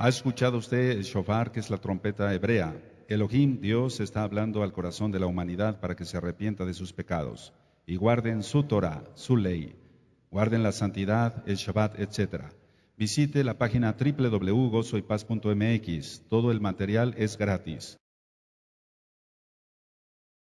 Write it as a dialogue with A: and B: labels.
A: ¿Ha escuchado usted el shofar, que es la trompeta hebrea? Elohim, Dios, está hablando al corazón de la humanidad para que se arrepienta de sus pecados y guarden su Torah, su ley, guarden la santidad, el Shabbat, etc. Visite la página www.gozoypaz.mx. Todo el material es gratis.